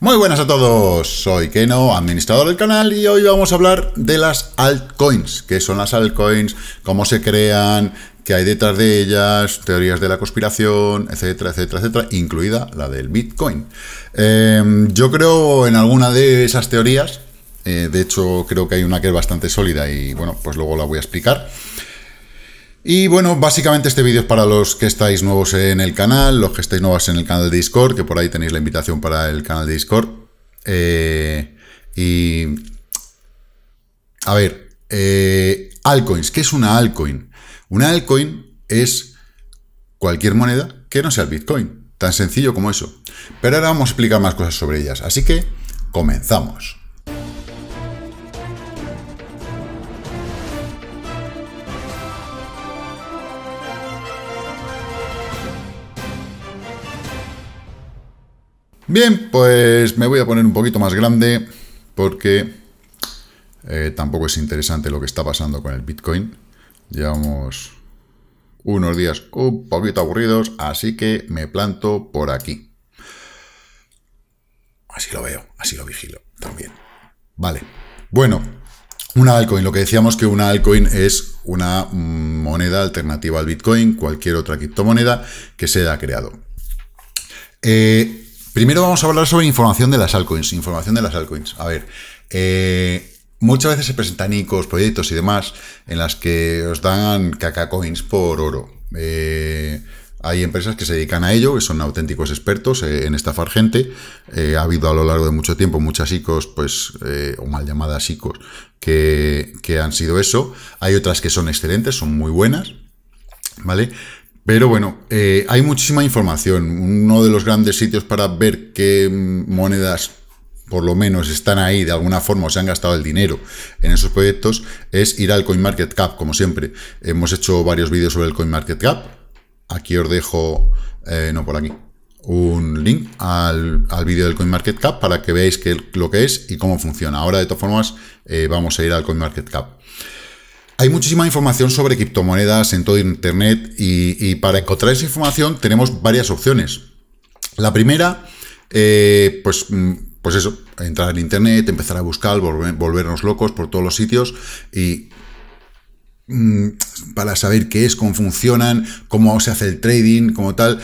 Muy buenas a todos, soy Keno, administrador del canal y hoy vamos a hablar de las altcoins, que son las altcoins, cómo se crean, qué hay detrás de ellas, teorías de la conspiración, etcétera, etcétera, etcétera, incluida la del Bitcoin. Em, yo creo en alguna de esas teorías, eh, de hecho creo que hay una que es bastante sólida y bueno, pues luego la voy a explicar. Y bueno, básicamente este vídeo es para los que estáis nuevos en el canal, los que estáis nuevos en el canal de Discord, que por ahí tenéis la invitación para el canal de Discord. Eh, y... A ver, eh, altcoins, ¿qué es una altcoin? Una altcoin es cualquier moneda que no sea el Bitcoin, tan sencillo como eso. Pero ahora vamos a explicar más cosas sobre ellas, así que comenzamos. Bien, pues me voy a poner un poquito más grande porque eh, tampoco es interesante lo que está pasando con el Bitcoin. Llevamos unos días un poquito aburridos, así que me planto por aquí. Así lo veo, así lo vigilo también. Vale, bueno, una altcoin, lo que decíamos que una altcoin es una mm, moneda alternativa al Bitcoin, cualquier otra criptomoneda que se haya creado. Eh, Primero vamos a hablar sobre información de las altcoins. Información de las altcoins. A ver, eh, muchas veces se presentan ICOs, proyectos y demás en las que os dan caca coins por oro. Eh, hay empresas que se dedican a ello, que son auténticos expertos eh, en estafar gente. ha habido a lo largo de mucho tiempo muchas ICOs, pues, o mal llamadas ICOs, que, que, han sido eso. Hay otras que son excelentes, son muy buenas, ¿vale? Pero bueno, eh, hay muchísima información. Uno de los grandes sitios para ver qué monedas por lo menos están ahí de alguna forma o se han gastado el dinero en esos proyectos es ir al CoinMarketCap, como siempre. Hemos hecho varios vídeos sobre el CoinMarketCap. Aquí os dejo, eh, no por aquí, un link al, vídeo del CoinMarketCap para que veáis lo que es y cómo funciona. Ahora, de todas formas, eh, vamos a ir al CoinMarketCap. Hay muchísima información sobre criptomonedas en todo Internet y, para encontrar esa información tenemos varias opciones. La primera, eh, pues, mm, pues eso, entrar en Internet, empezar a buscar, volvernos locos por todos los sitios y mm, para saber qué es, cómo funcionan, cómo se hace el trading, como tal.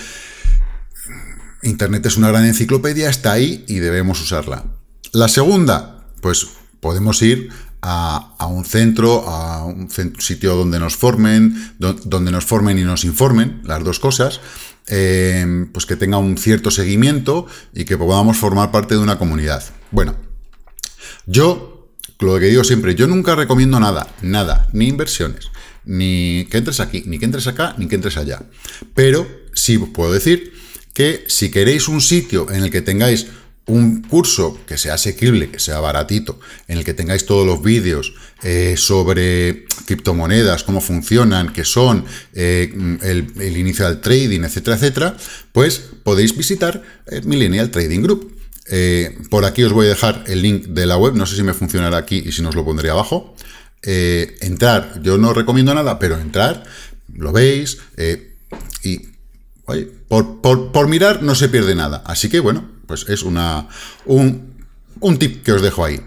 Internet es una gran enciclopedia, está ahí y debemos usarla. La segunda, pues podemos ir a, un centro, a un sitio donde nos formen, donde nos formen y nos informen, las dos cosas, em, pues que tenga un cierto seguimiento y que podamos formar parte de una comunidad. Bueno, yo, lo que digo siempre, yo nunca recomiendo nada, nada, ni inversiones, ni que entres aquí, ni que entres acá, ni que entres allá. Pero sí os puedo decir que si queréis un sitio en el que tengáis un curso que sea asequible, que sea baratito, en el que tengáis todos los vídeos eh, sobre criptomonedas, cómo funcionan, qué son, eh, el, inicio del trading, etcétera, etcétera, pues podéis visitar mi eh, Millennial Trading Group. por aquí os voy a dejar el link de la web, no sé si me funcionará aquí y si os lo pondré abajo. entrar, yo no recomiendo nada, pero entrar, lo veis, y por mirar no se pierde nada. Así que bueno, pues es una, un, tip que os dejo ahí.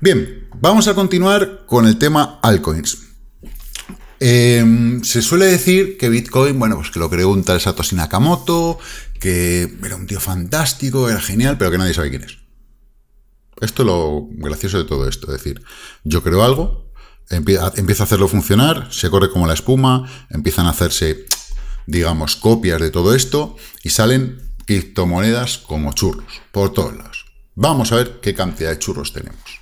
Bien, vamos a continuar con el tema altcoins. Em, se suele decir que Bitcoin, bueno, pues que lo creó un tal Satoshi Nakamoto, que era un tío fantástico, era genial, pero que nadie sabe quién es. Esto es lo gracioso de todo esto. Es decir, yo creo algo, empieza a hacerlo funcionar, se corre como la espuma, empiezan a hacerse, digamos, copias de todo esto y salen criptomonedas como churros, por todos lados. Vamos a ver qué cantidad de churros tenemos.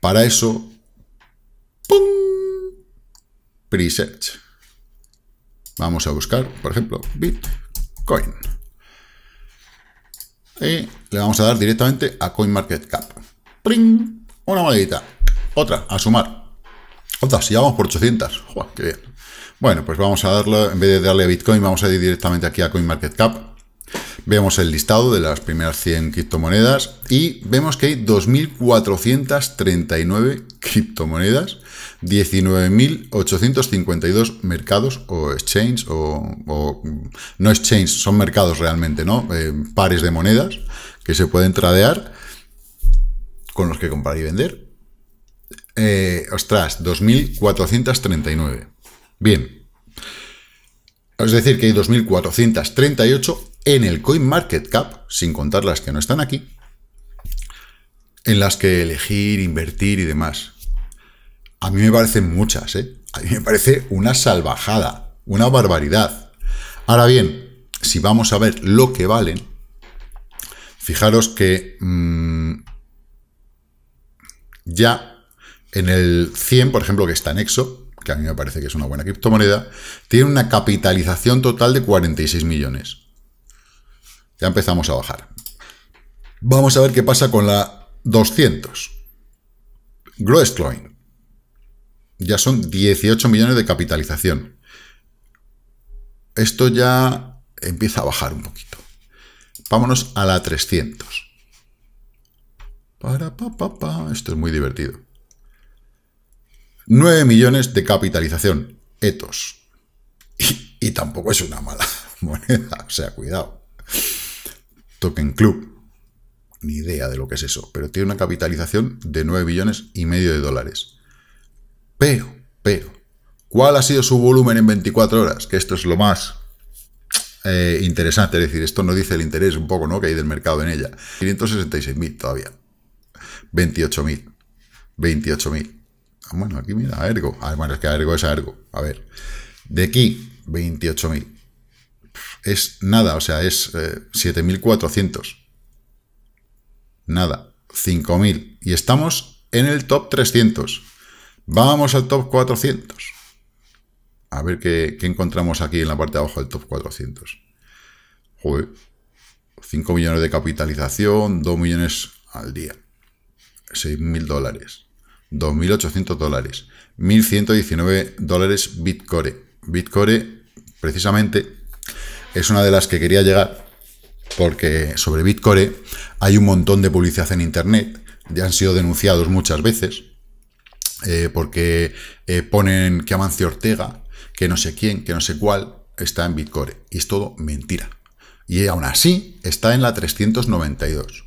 Para eso, ¡pum! Presearch. Vamos a buscar, por ejemplo, Bitcoin. Y le vamos a dar directamente a CoinMarketCap. Una monedita. Otra, a sumar. Otra, si vamos por 800. qué bien! Bueno, pues vamos a darlo. en vez de darle a Bitcoin, vamos a ir directamente aquí a CoinMarketCap. Vemos el listado de las primeras 100 criptomonedas y vemos que hay 2.439 criptomonedas, 19.852 mercados o exchanges. o, no exchange, son mercados realmente, ¿no? Eh, pares de monedas que se pueden tradear con los que comprar y vender. Eh, ostras, 2.439. Bien. Es decir, que hay 2.438 en el CoinMarketCap, sin contar las que no están aquí, en las que elegir, invertir y demás. A mí me parecen muchas, ¿eh? A mí me parece una salvajada, una barbaridad. Ahora bien, si vamos a ver lo que valen, fijaros que mm, ya en el 100, por ejemplo, que está en EXO, que a mí me parece que es una buena criptomoneda, tiene una capitalización total de 46 millones. Ya empezamos a bajar. Vamos a ver qué pasa con la 200. coin Ya son 18 millones de capitalización. Esto ya empieza a bajar un poquito. Vámonos a la 300. Para, pa, pa, pa. Esto es muy divertido. 9 millones de capitalización, etos. Y, tampoco es una mala moneda, o sea, cuidado. Token Club, ni idea de lo que es eso, pero tiene una capitalización de 9 millones y medio de dólares. Pero, pero, ¿cuál ha sido su volumen en 24 horas? Que esto es lo más eh, interesante, es decir, esto no dice el interés un poco ¿no? que hay del mercado en ella. 566.000 todavía. 28.000. 28.000. Ah, bueno, aquí mira, Ergo. Ah, bueno, es que Ergo es Ergo. A ver. De aquí, 28.000. Es nada, o sea, es 7.400. Eh, nada. 5.000. Y estamos en el top 300. Vamos al top 400. A ver qué, qué encontramos aquí en la parte de abajo del top 400. Joder. 5 millones de capitalización, 2 millones al día. 6.000 dólares. 2.800 dólares, 1.119 dólares Bitcore. Bitcore, precisamente, es una de las que quería llegar porque sobre Bitcore hay un montón de publicidad en Internet, ya han sido denunciados muchas veces, eh, porque eh, ponen que Amancio Ortega, que no sé quién, que no sé cuál, está en Bitcore. Y es todo mentira. Y aún así está en la 392.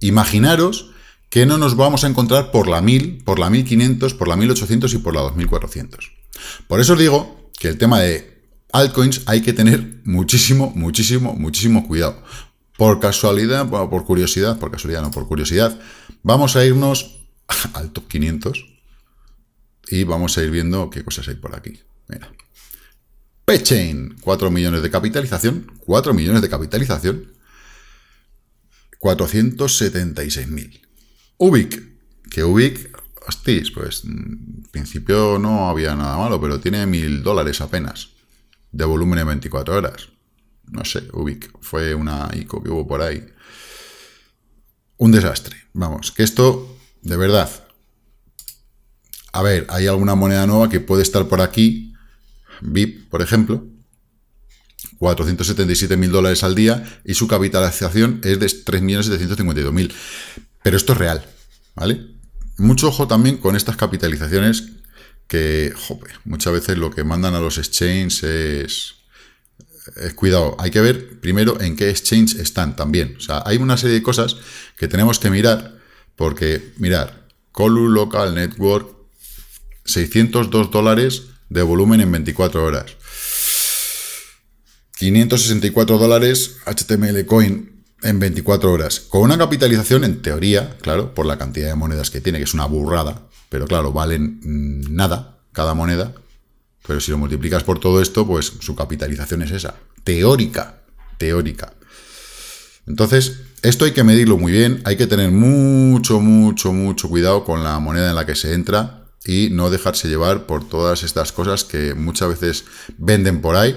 Imaginaros que no nos vamos a encontrar por la 1000, por la 1500, por la 1800 y por la 2400. Por eso os digo que el tema de altcoins hay que tener muchísimo, muchísimo, muchísimo cuidado. Por casualidad, por curiosidad, por casualidad no, por curiosidad, vamos a irnos al top 500 y vamos a ir viendo qué cosas hay por aquí. Mira. Pechain, 4 millones de capitalización, 4 millones de capitalización, mil. Ubic, que Ubic, hostis, pues en principio no había nada malo, pero tiene mil dólares apenas de volumen en 24 horas. No sé, Ubic, fue una ICO que hubo por ahí. Un desastre, vamos, que esto, de verdad, a ver, hay alguna moneda nueva que puede estar por aquí, VIP, por ejemplo, 477 mil dólares al día y su capitalización es de 3.752.000. Pero esto es real, ¿vale? Mucho ojo también con estas capitalizaciones que, muchas veces lo que mandan a los exchanges es... Cuidado, hay que ver primero en qué exchange están también. O sea, hay una serie de cosas que tenemos que mirar porque, mirar, Colu Local Network, 602 dólares de volumen en 24 horas. 564 dólares HTML Coin en 24 horas, con una capitalización en teoría, claro, por la cantidad de monedas que tiene, que es una burrada, pero claro, valen mm, nada cada moneda, pero si lo multiplicas por todo esto, pues su capitalización es esa, teórica, teórica. Entonces, esto hay que medirlo muy bien, hay que tener mucho, mucho, mucho cuidado con la moneda en la que se entra y no dejarse llevar por todas estas cosas que muchas veces venden por ahí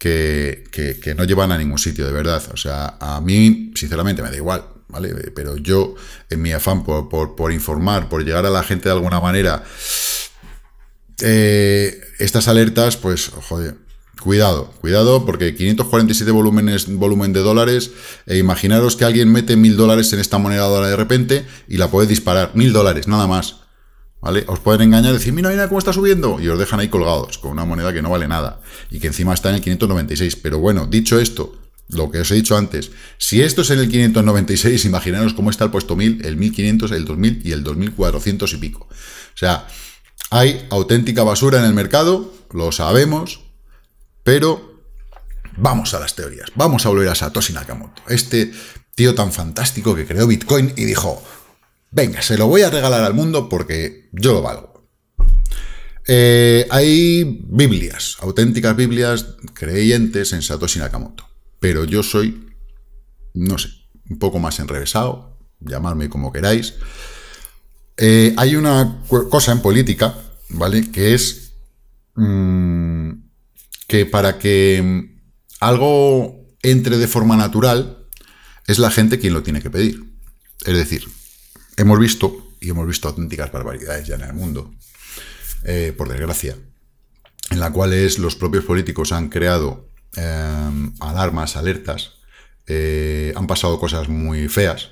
que, no llevan a ningún sitio, de verdad. O sea, a mí, sinceramente, me da igual, ¿vale? Pero yo, en mi afán por, informar, por llegar a la gente de alguna manera, eh, estas alertas, pues, joder, Cuidado, cuidado, porque 547 volúmenes, volumen de dólares, e imaginaros que alguien mete mil dólares en esta moneda dólar de repente y la puede disparar, mil dólares, nada más. ¿Vale? Os pueden engañar y decir, mira, mira cómo está subiendo, y os dejan ahí colgados con una moneda que no vale nada y que encima está en el 596. Pero bueno, dicho esto, lo que os he dicho antes, si esto es en el 596, imaginaros cómo está el puesto 1000, el 1500, el 2000 y el 2400 y pico. O sea, hay auténtica basura en el mercado, lo sabemos, pero vamos a las teorías. Vamos a volver a Satoshi Nakamoto, este tío tan fantástico que creó Bitcoin y dijo, venga, se lo voy a regalar al mundo porque yo lo valgo. Eh, hay Biblias, auténticas Biblias creyentes en Satoshi Nakamoto. Pero yo soy, no sé, un poco más enrevesado, Llamadme como queráis. Eh, hay una cosa en política, ¿vale? Que es mm, que para que mm, algo entre de forma natural, es la gente quien lo tiene que pedir. Es decir, Hemos visto, y hemos visto auténticas barbaridades ya en el mundo, eh, por desgracia, en la cual es los propios políticos han creado eh, alarmas, alertas, eh, han pasado cosas muy feas,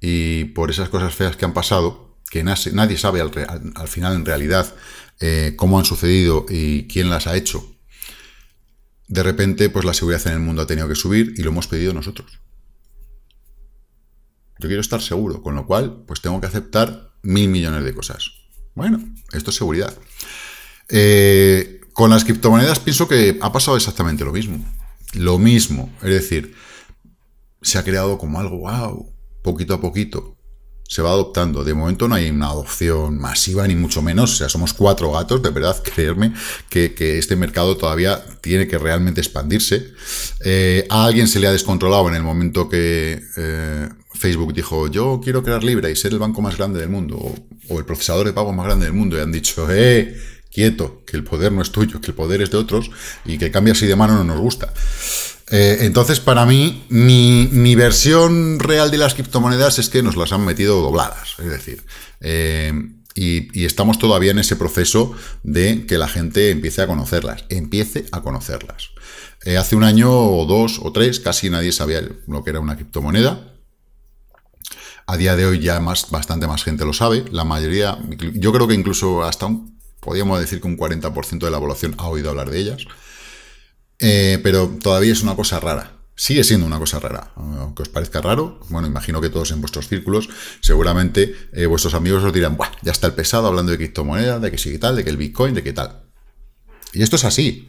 y por esas cosas feas que han pasado, que nadie sabe al, al, final en realidad cómo han sucedido y quién las ha hecho, de repente pues la seguridad en el mundo ha tenido que subir y lo hemos pedido nosotros. Yo quiero estar seguro, con lo cual, pues tengo que aceptar mil millones de cosas. Bueno, esto es seguridad. Eh, con las criptomonedas pienso que ha pasado exactamente lo mismo. Lo mismo. Es decir, se ha creado como algo, wow, poquito a poquito. Se va adoptando. De momento no hay una adopción masiva, ni mucho menos. O sea, somos cuatro gatos, de verdad, creerme que, este mercado todavía tiene que realmente expandirse. Eh, a alguien se le ha descontrolado en el momento que eh, Facebook dijo, yo quiero crear Libra y ser el banco más grande del mundo, o, el procesador de pagos más grande del mundo, y han dicho, eh, quieto, que el poder no es tuyo, que el poder es de otros, y que cambias así de mano no nos gusta. Eh, entonces, para mí, mi, versión real de las criptomonedas es que nos las han metido dobladas, es decir... Eh, y, estamos todavía en ese proceso de que la gente empiece a conocerlas, empiece a conocerlas. Eh, hace un año o dos o tres casi nadie sabía lo que era una criptomoneda. A día de hoy ya más, bastante más gente lo sabe. La mayoría, yo creo que incluso hasta un, podríamos decir que un 40% de la población ha oído hablar de ellas. Eh, pero todavía es una cosa rara. Sigue siendo una cosa rara. Que os parezca raro, bueno, imagino que todos en vuestros círculos, seguramente eh, vuestros amigos os dirán, Buah, ya está el pesado hablando de criptomonedas, de que sí y tal, de que el Bitcoin, de que tal. Y esto es así.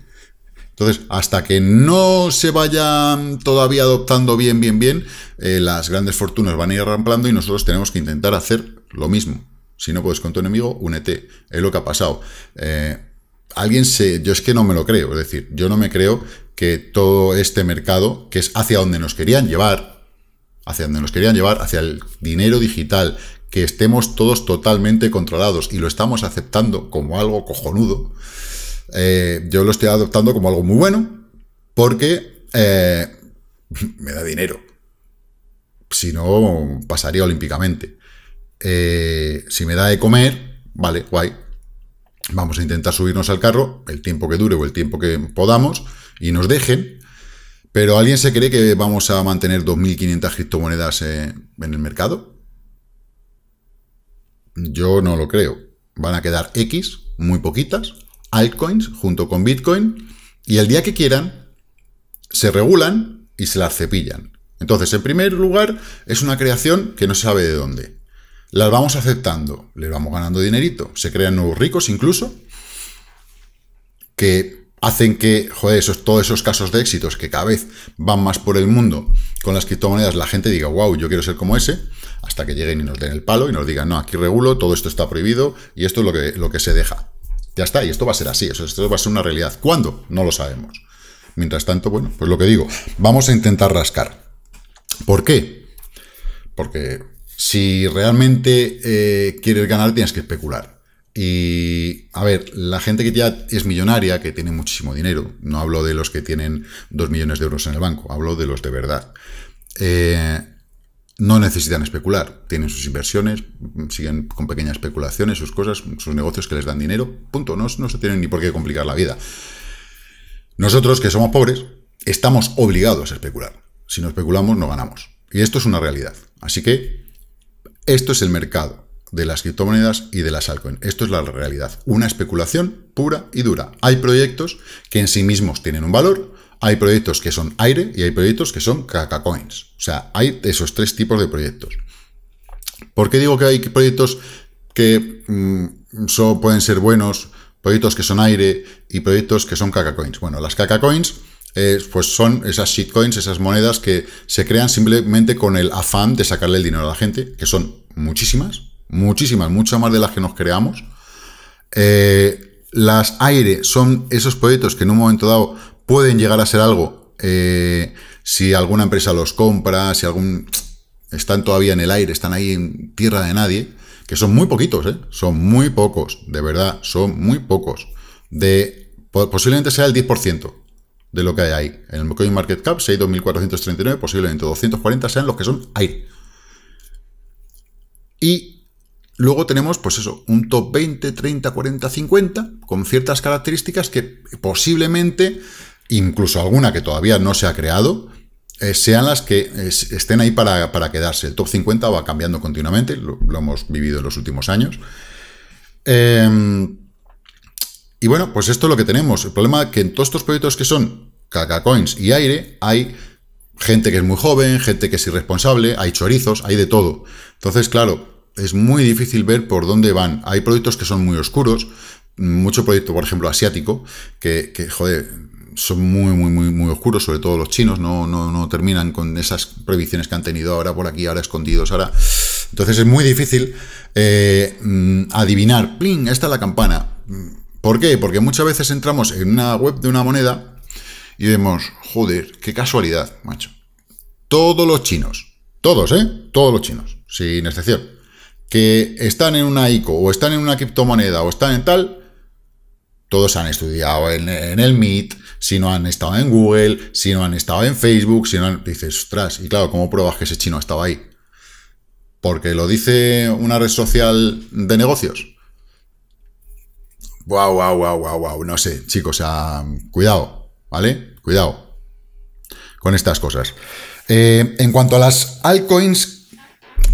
Entonces, hasta que no se vayan todavía adoptando bien, bien, bien, eh, las grandes fortunas van a ir ramplando y nosotros tenemos que intentar hacer lo mismo. Si no puedes con tu enemigo, únete. Es lo que ha pasado. Eh, alguien se... Yo es que no me lo creo. Es decir, yo no me creo que todo este mercado, que es hacia donde nos querían llevar, hacia donde nos querían llevar, hacia el dinero digital, que estemos todos totalmente controlados y lo estamos aceptando como algo cojonudo, eh, yo lo estoy adoptando como algo muy bueno porque eh, me da dinero. Si no, pasaría olímpicamente. Eh, si me da de comer, vale, guay. Vamos a intentar subirnos al carro el tiempo que dure o el tiempo que podamos y nos dejen. Pero ¿alguien se cree que vamos a mantener 2.500 criptomonedas en el mercado? Yo no lo creo. Van a quedar X, muy poquitas, altcoins junto con Bitcoin y el día que quieran se regulan y se las cepillan. Entonces, en primer lugar, es una creación que no se sabe de dónde. Las vamos aceptando, le vamos ganando dinerito, se crean nuevos ricos incluso, que hacen que, joder, todos esos casos de éxitos que cada vez van más por el mundo con las criptomonedas, la gente diga, wow, yo quiero ser como ese, hasta que lleguen y nos den el palo y nos digan, no, aquí regulo, todo esto está prohibido y esto es lo que, lo que se deja. Ya está, y esto va a ser así, eso esto va a ser una realidad. ¿Cuándo? No lo sabemos. Mientras tanto, bueno, pues lo que digo, vamos a intentar rascar. ¿Por qué? Porque si realmente eh, quieres ganar, tienes que especular. Y, a ver, la gente que ya es millonaria, que tiene muchísimo dinero, no hablo de los que tienen 2 millones de euros en el banco, hablo de los de verdad. Eh, no necesitan especular, tienen sus inversiones, mm, siguen con pequeñas especulaciones, sus cosas, sus negocios que les dan dinero, punto, no, no se tienen ni por qué complicar la vida. Nosotros que somos pobres, estamos obligados a especular. Si no especulamos, no ganamos. Y esto es una realidad. Así que esto es el mercado de las criptomonedas y de las altcoins. Esto es la realidad. Una especulación pura y dura. Hay proyectos que en sí mismos tienen un valor, hay proyectos que son aire y hay proyectos que son caca coins. O sea, hay esos tres tipos de proyectos. ¿Por qué digo que hay proyectos que mm, pueden ser buenos, proyectos que son aire y proyectos que son caca coins? Bueno, las caca coins eh, pues son esas shitcoins, esas monedas que se crean simplemente con el afán de sacarle el dinero a la gente, que son muchísimas, muchísimas, muchas más de las que nos creamos. Eh, las aire son esos proyectos que en un momento dado pueden llegar a ser algo. Eh, si alguna empresa los compra, si algún... Están todavía en el aire, están ahí en tierra de nadie, que son muy poquitos, eh, Son muy pocos, de verdad, son muy pocos. De, posiblemente sea el 10% de lo que hay ahí. En el Coin Market Cap, 6.439, posiblemente 240 sean los que son aire. Y luego tenemos, pues eso, un top 20, 30, 40, 50, con ciertas características que posiblemente incluso alguna que todavía no se ha creado, eh, sean las que eh, estén ahí para, quedarse. El top 50 va cambiando continuamente, lo, hemos vivido en los últimos años. Em, y bueno, pues esto es lo que tenemos. El problema es que en todos estos proyectos que son caca coins y aire, hay gente que es muy joven, gente que es irresponsable, hay chorizos, hay de todo. Entonces, claro, es muy difícil ver por dónde van. Hay proyectos que son muy oscuros, mucho proyecto, por ejemplo, asiático, que, que joder, son muy, muy, muy, muy oscuros, sobre todo los chinos, no, terminan con esas previsiones que han tenido ahora por aquí, ahora escondidos, ahora... Entonces es muy difícil eh, mm, adivinar, plin esta es la campana. ¿Por qué? Porque muchas veces entramos en una web de una moneda y vemos, joder, qué casualidad, macho. Todos los chinos, todos, ¿eh? Todos los chinos, sin excepción, que están en una ICO o están en una criptomoneda o están en tal, todos han estudiado en, el MIT, si no han estado en Google, si no han estado en Facebook, si no han... Dices, ostras, y claro, ¿cómo pruebas que ese chino estaba ahí? ¿Porque lo dice una red social de negocios? Wow, wow, wow, wow, wow. No sé, chicos, cuidado, ¿vale? Cuidado con estas cosas. Eh, en cuanto a las altcoins,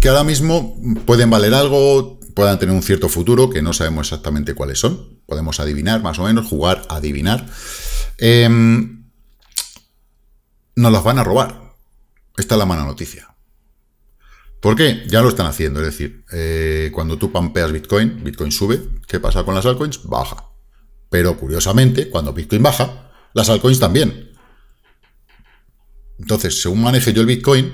que ahora mismo pueden valer algo, puedan tener un cierto futuro, que no sabemos exactamente cuáles son. Podemos adivinar, más o menos, jugar adivinar. Em, nos las van a robar. Esta es la mala noticia. ¿Por qué? Ya lo están haciendo. Es decir, eh, cuando tú pampeas Bitcoin, Bitcoin sube. ¿Qué pasa con las altcoins? Baja. Pero curiosamente, cuando Bitcoin baja, las altcoins también. Entonces, según maneje yo el Bitcoin,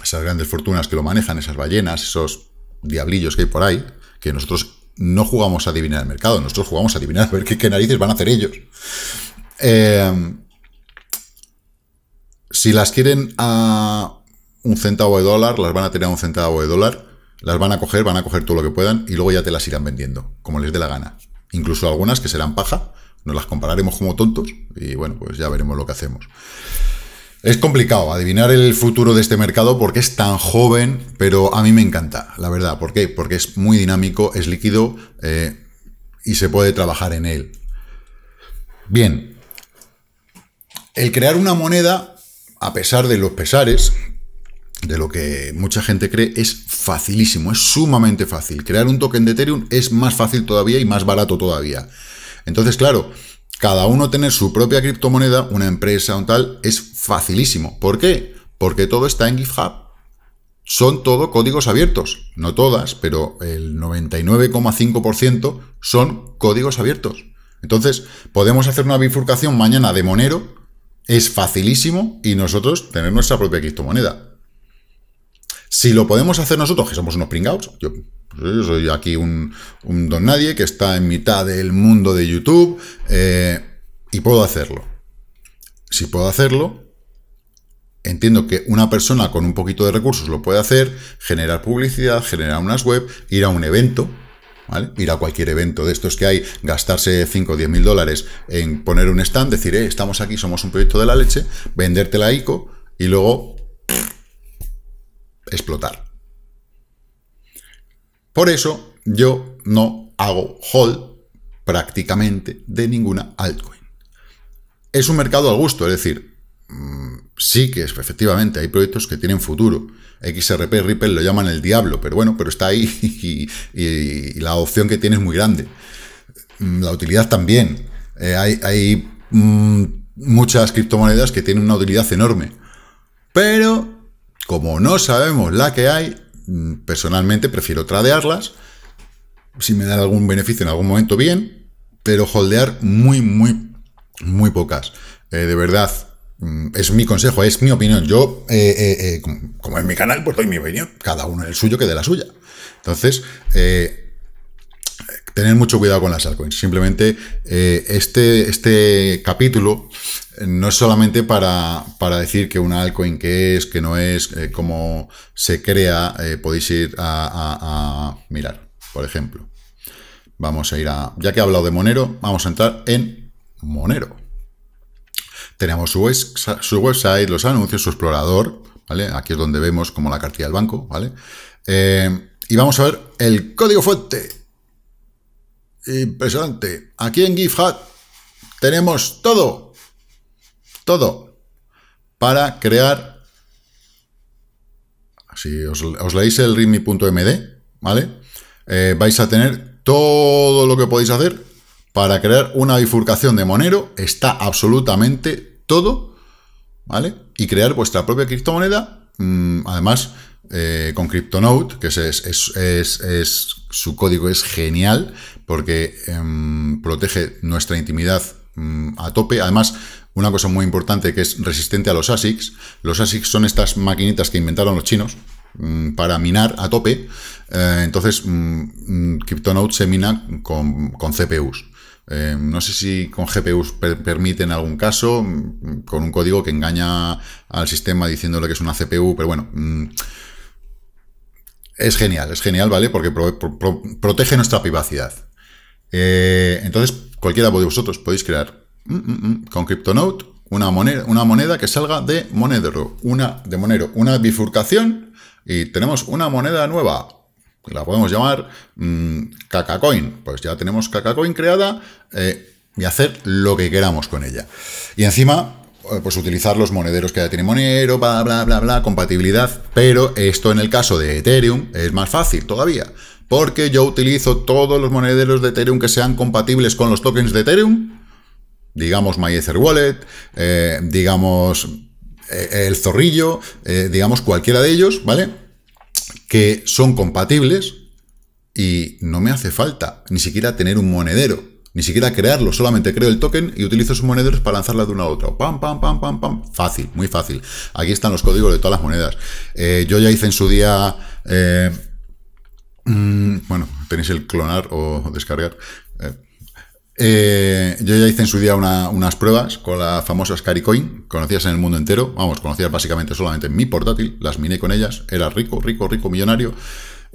esas grandes fortunas que lo manejan, esas ballenas, esos diablillos que hay por ahí, que nosotros no jugamos a adivinar el mercado, nosotros jugamos a adivinar a ver qué, narices van a hacer ellos. Eh, si las quieren a un centavo de dólar, las van a tener a un centavo de dólar, las van a coger, van a coger todo lo que puedan y luego ya te las irán vendiendo, como les dé la gana. Incluso algunas que serán paja, nos las compararemos como tontos y bueno, pues ya veremos lo que hacemos. Es complicado adivinar el futuro de este mercado porque es tan joven, pero a mí me encanta, la verdad. ¿Por qué? Porque es muy dinámico, es líquido eh, y se puede trabajar en él. Bien, el crear una moneda, a pesar de los pesares, de lo que mucha gente cree, es facilísimo, es sumamente fácil. Crear un token de Ethereum es más fácil todavía y más barato todavía. Entonces, claro, cada uno tener su propia criptomoneda, una empresa, o tal, es facilísimo. ¿Por qué? Porque todo está en GitHub son todos códigos abiertos. No todas, pero el 99,5% son códigos abiertos. Entonces, podemos hacer una bifurcación mañana de Monero, es facilísimo, y nosotros tener nuestra propia criptomoneda. Si lo podemos hacer nosotros, que somos unos pringados, yo, pues, soy aquí un, don nadie que está en mitad del mundo de YouTube eh, y puedo hacerlo. Si puedo hacerlo, entiendo que una persona con un poquito de recursos lo puede hacer, generar publicidad, generar unas web, ir a un evento, Ir a cualquier evento de estos que hay, gastarse 5 o 10 mil dólares en poner un stand, decir, eh, estamos aquí, somos un proyecto de la leche, venderte la ICO y luego explotar. Por eso yo no hago hold prácticamente de ninguna altcoin. Es un mercado al gusto, es decir, mm, sí que efectivamente hay proyectos que tienen futuro. XRP, Ripple lo llaman el diablo, pero bueno, pero está ahí y, la opción que tiene es muy grande. Mm, la utilidad también. Eh, hay, hay mm, muchas criptomonedas que tienen una utilidad enorme. Pero como no sabemos la que hay, mm, personalmente prefiero tradearlas. Si me dan algún beneficio en algún momento, bien, pero holdear muy, muy, muy pocas. Eh, de verdad, mm, es mi consejo, es mi opinión. Yo, eh, eh, como, es mi canal, pues doy mi opinión. Cada uno el suyo que de la suya. Entonces, tener mucho cuidado con las altcoins. Simplemente eh, este, este capítulo eh, no es solamente para, decir que una altcoin que es, que no es, eh, cómo se crea, podéis ir a, mirar, por ejemplo. Vamos a ir a, ya que he hablado de Monero, vamos a entrar en Monero. Tenemos su, website, los anuncios, su explorador, ¿vale? Aquí es donde vemos como la cartilla del banco, ¿vale? y vamos a ver el código fuente. Impresionante. Aquí en GitHub tenemos todo. Todo. Para crear... Si os, leéis el readme.md, ¿vale? Eh, vais a tener todo lo que podéis hacer para crear una bifurcación de Monero. Está absolutamente todo, ¿vale? Y crear vuestra propia criptomoneda. Mm, además, eh, con CryptoNote, que es, su código es genial, porque em, protege nuestra intimidad mm, a tope. Además, una cosa muy importante que es resistente a los ASICs. Los ASICs son estas maquinitas que inventaron los chinos mm, para minar a tope. Eh, entonces, mm, CryptoNote se mina con, CPUs. Eh, no sé si con GPUs permite en algún caso, con un código que engaña al sistema diciéndole que es una CPU, pero bueno, es genial, es genial, ¿vale? Porque protege nuestra privacidad. Eh, entonces, cualquiera de vosotros podéis crear mm, mm, mm, con CryptoNote una moneda, una moneda que salga de monedero una de Monero, una bifurcación y tenemos una moneda nueva. La podemos llamar Cacacoin. Pues ya tenemos Cacacoin creada eh, y hacer lo que queramos con ella. Y encima, eh, pues utilizar los monederos que ya tiene Monero, bla, bla, bla, bla, compatibilidad, pero esto en el caso de Ethereum es más fácil todavía porque yo utilizo todos los monederos de Ethereum que sean compatibles con los tokens de Ethereum, digamos MyEtherWallet, Wallet, eh, digamos eh, el zorrillo, eh, digamos cualquiera de ellos, ¿vale? Que son compatibles y no me hace falta ni siquiera tener un monedero, ni siquiera crearlo, solamente creo el token y utilizo sus monederos para lanzarla de una a otra. Pam, pam, pam, pam, pam. Fácil, muy fácil. Aquí están los códigos de todas las monedas. yo ya hice en su día... Mm, bueno, tenéis el clonar o descargar. Eh, eh, yo ya hice en su día unas pruebas con las famosas ScaryCoin. conocidas en el mundo entero, vamos, conocidas básicamente solamente en mi portátil, las miné con ellas, era rico, rico, rico, millonario,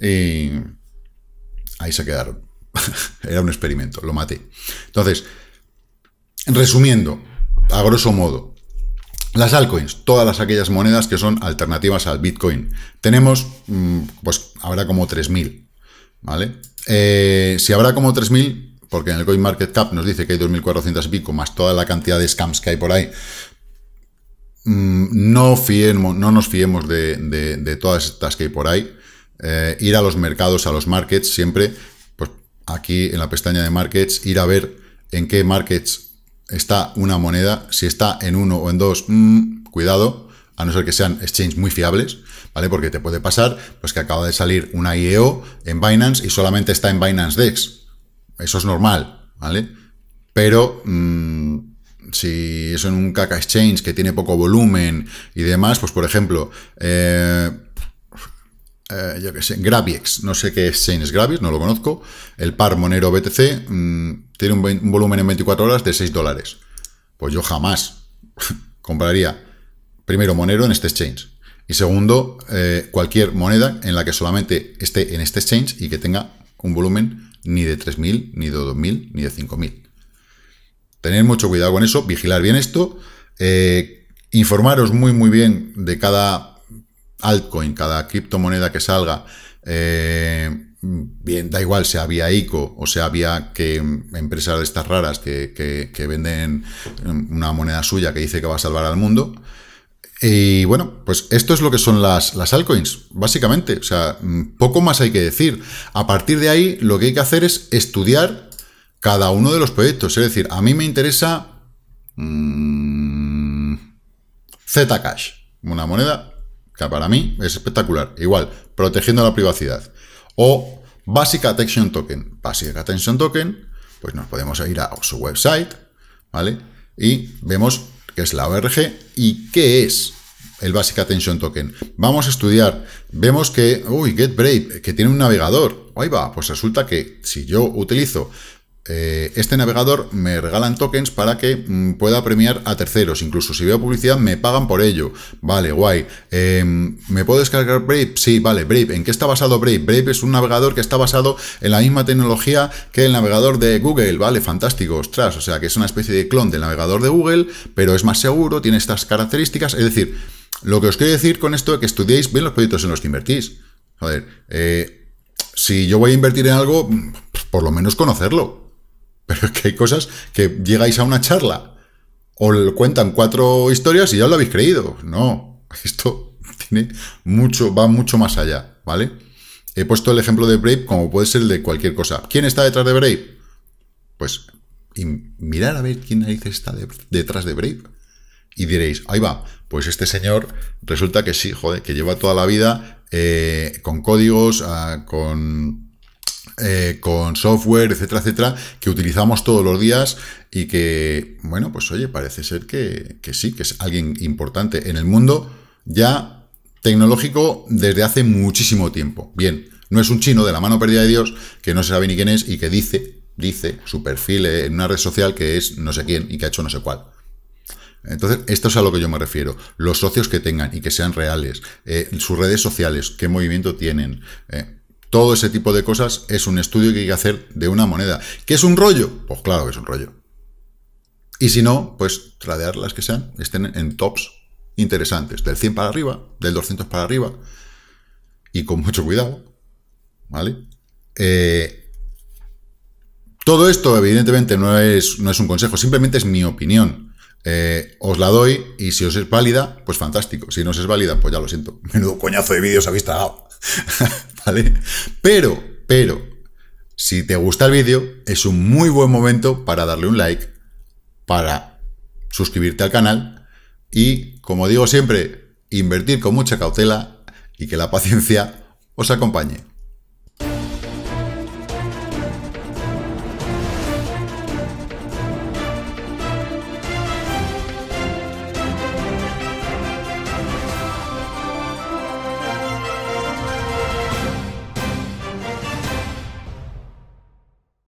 ahí se quedaron. era un experimento, lo maté. Entonces, resumiendo, a grosso modo, las altcoins, todas las, aquellas monedas que son alternativas al Bitcoin. Tenemos, mm, pues, habrá como 3.000 ¿vale? Eh, si habrá como 3.000, porque en el CoinMarketCap nos dice que hay 2.400 y pico, más toda la cantidad de scams que hay por ahí, mm, no, fiemos, no nos fiemos de, todas estas que hay por ahí. Eh, ir a los mercados, a los markets, siempre, pues aquí en la pestaña de markets, ir a ver en qué markets está una moneda. Si está en uno o en dos, mm, cuidado, a no ser que sean exchanges muy fiables, ¿vale? Porque te puede pasar pues que acaba de salir una IEO en Binance y solamente está en Binance DEX. Eso es normal, ¿vale? Pero mm, si es en un caca exchange que tiene poco volumen y demás, pues por ejemplo, eh, eh sé, Graviex, no sé qué exchange es Gravix, no lo conozco, el par Monero BTC mm, tiene un, un volumen en 24 horas de 6 dólares. Pues yo jamás compraría primero, Monero en este exchange. Y segundo, eh, cualquier moneda en la que solamente esté en este exchange y que tenga un volumen ni de 3.000, ni de 2.000, ni de 5.000. Tener mucho cuidado con eso, vigilar bien esto, eh, informaros muy, muy bien de cada altcoin, cada criptomoneda que salga. Eh, bien, da igual, si había ICO o si había que empresas de estas raras que venden una moneda suya que dice que va a salvar al mundo. Y bueno, pues esto es lo que son las, las altcoins, básicamente. O sea, mm, poco más hay que decir. A partir de ahí, lo que hay que hacer es estudiar cada uno de los proyectos. Es decir, a mí me interesa mm, Zcash, una moneda que para mí es espectacular. Igual, protegiendo la privacidad. O Basic Attention Token. Basic Attention Token, pues nos podemos ir a su website, ¿vale? Y vemos que es la ORG, y qué es el Basic Attention Token. Vamos a estudiar. Vemos que, uy, Get Brave, que tiene un navegador. Ahí va, pues resulta que si yo utilizo eh, este navegador me regalan tokens para que mm, pueda premiar a terceros. Incluso si veo publicidad, me pagan por ello. Vale, guay. Em, ¿Me puedo descargar Brave? Sí, vale, Brave. ¿En qué está basado Brave? Brave es un navegador que está basado en la misma tecnología que el navegador de Google. Vale, fantástico, ostras. O sea, que es una especie de clon del navegador de Google, pero es más seguro, tiene estas características. Es decir, lo que os quiero decir con esto es que estudiéis bien los proyectos en los que invertís. A ver eh, si yo voy a invertir en algo, mm, pues por lo menos conocerlo. Pero es que hay cosas que llegáis a una charla, os cuentan cuatro historias y ya lo habéis creído. No, esto tiene mucho, va mucho más allá, ¿vale? He puesto el ejemplo de Brave como puede ser el de cualquier cosa. ¿Quién está detrás de Brave? Pues mirad mirar a ver quién dice está detrás de Brave. Y diréis, ahí va, pues este señor resulta que sí, joder, que lleva toda la vida eh, con códigos, ah, con eh, con software, etcétera, etcétera, que utilizamos todos los días y que, bueno, pues oye, parece ser que, sí, que es alguien importante en el mundo ya tecnológico desde hace muchísimo tiempo. Bien, no es un chino de la mano perdida de Dios, que no se sabe ni quién es y que dice, dice su perfil en una red social que es no sé quién y que ha hecho no sé cuál. Entonces, esto es a lo que yo me refiero. Los socios que tengan y que sean reales, eh, sus redes sociales, qué movimiento tienen. Eh, todo ese tipo de cosas es un estudio que hay que hacer de una moneda. ¿Qué es un rollo? Pues claro que es un rollo. Y si no, pues tradear las que sean, estén en tops interesantes, del 100 para arriba, del 200 para arriba, y con mucho cuidado, ¿vale? Eh, todo esto, evidentemente, no es, no es un consejo, simplemente es mi opinión. Eh, os la doy y si os es válida, pues fantástico. Si no os es válida, pues ya lo siento. Menudo coñazo de vídeos habéis tragado. Pero, pero, si te gusta el vídeo, es un muy buen momento para darle un like, para suscribirte al canal y, como digo siempre, invertir con mucha cautela y que la paciencia os acompañe.